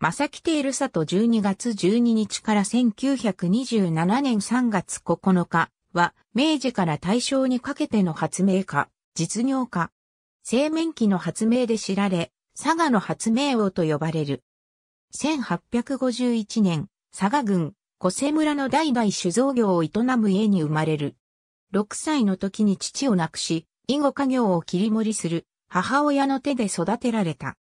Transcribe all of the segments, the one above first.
正木テール里12月12日から1927年3月9日は、明治から大正にかけての発明家、実業家。製麺機の発明で知られ、佐賀の発明王と呼ばれる。1851年、佐賀郡、小瀬村の代々酒造業を営む家に生まれる。6歳の時に父を亡くし、以後家業を切り盛りする母親の手で育てられた。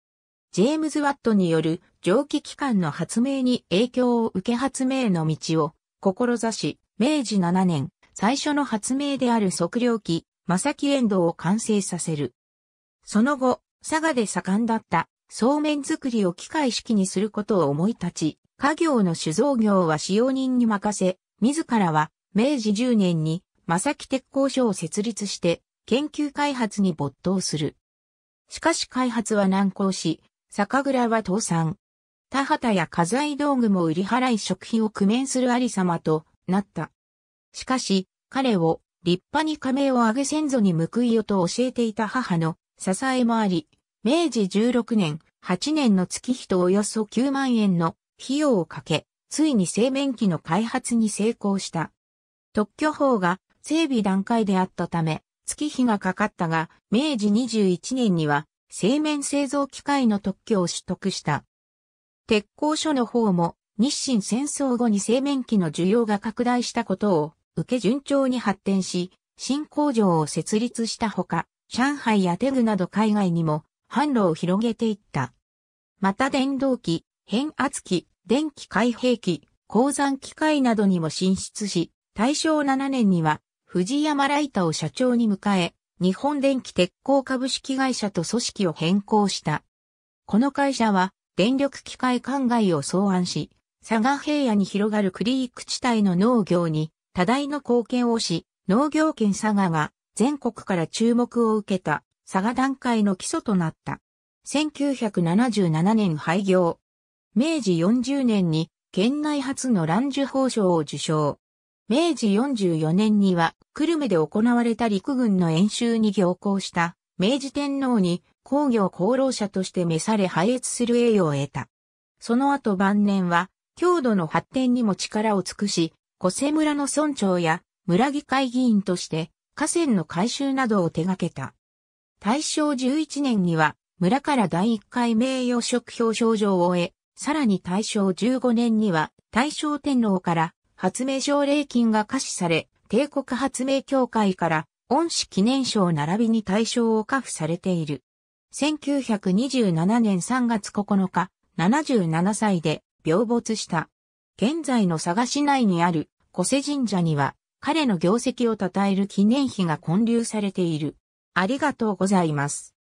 ジェームズ・ワットによる蒸気機関の発明に影響を受け発明の道を志し、明治7年、最初の発明である測量機、正木エンドを完成させる。その後、佐賀で盛んだったそうめん作りを機械式にすることを思い立ち、家業の酒造業は使用人に任せ、自らは明治10年に正木鉄工所を設立して研究開発に没頭する。しかし開発は難航し、酒蔵は倒産。田畑や家財道具も売り払い食費を工面するありさまとなった。しかし、彼を立派に仮名を上げ先祖に報いよと教えていた母の支えもあり、明治16年、8年の月日とおよそ9万円の費用をかけ、ついに製麺機の開発に成功した。特許法が整備段階であったため、月日がかかったが、明治21年には製麺製造機械の特許を取得した。鉄工所の方も日清戦争後に製麺機の需要が拡大したことを受け順調に発展し、新工場を設立したほか、上海やテグなど海外にも販路を広げていった。また電動機、変圧機、電気開閉機、鉱山機械などにも進出し、大正7年には藤山ライタを社長に迎え、日本電気鉄鋼株式会社と組織を変更した。この会社は電力機械灌外を草案し、佐賀平野に広がるクリーク地帯の農業に多大の貢献をし、農業圏佐賀が全国から注目を受けた佐賀段階の基礎となった。1977年廃業。明治40年に県内初の乱受報賞を受賞。明治44年には、久留米で行われた陸軍の演習に行行した、明治天皇に工業功労者として召され配越する栄誉を得た。その後晩年は、郷土の発展にも力を尽くし、小瀬村の村長や村議会議員として、河川の改修などを手掛けた。大正11年には、村から第1回名誉職表彰状を得、さらに大正15年には、大正天皇から発明奨励金が可視され、帝国発明協会から恩師記念賞並びに大賞をカ付されている。1927年3月9日、77歳で病没した。現在の佐賀市内にある小瀬神社には、彼の業績を称える記念碑が建立されている。ありがとうございます。